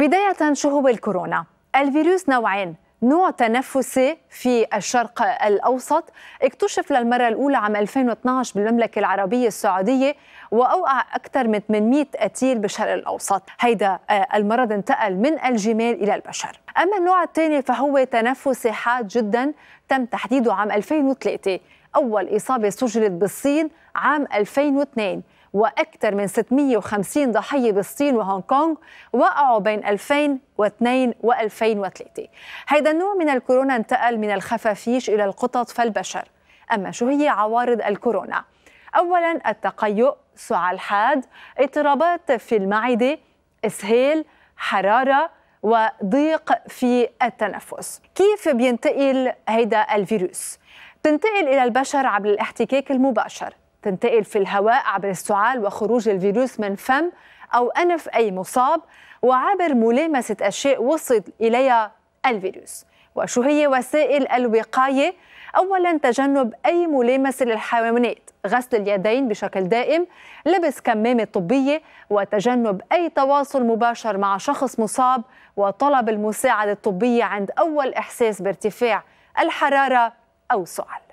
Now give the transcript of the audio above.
بداية شو هو الكورونا الفيروس نوعين نوع تنفسي في الشرق الأوسط اكتشف للمرة الأولى عام 2012 بالمملكة العربية السعودية وأوقع أكثر من 800 قتيل بالشرق الأوسط هيدا آه، المرض انتقل من الجمال إلى البشر أما النوع الثاني فهو تنفسي حاد جدا تم تحديده عام 2003 أول إصابة سجلت بالصين عام 2002 وأكثر من 650 ضحية بالصين وهونغ كونغ وقعوا بين 2002 و2003 هذا النوع من الكورونا انتقل من الخفافيش إلى القطط فالبشر أما شو هي عوارض الكورونا؟ أولا التقيؤ، سعال حاد، اضطرابات في المعدة، إسهال، حرارة وضيق في التنفس كيف بينتقل هيدا الفيروس؟ بتنتقل إلى البشر عبر الاحتكاك المباشر تنتقل في الهواء عبر السعال وخروج الفيروس من فم أو أنف أي مصاب وعبر ملامسة أشياء وصل إليها الفيروس وشو هي وسائل الوقاية؟ أولا تجنب أي ملامسة للحيوانات غسل اليدين بشكل دائم لبس كمامة طبية وتجنب أي تواصل مباشر مع شخص مصاب وطلب المساعدة الطبية عند أول إحساس بارتفاع الحرارة أو سعال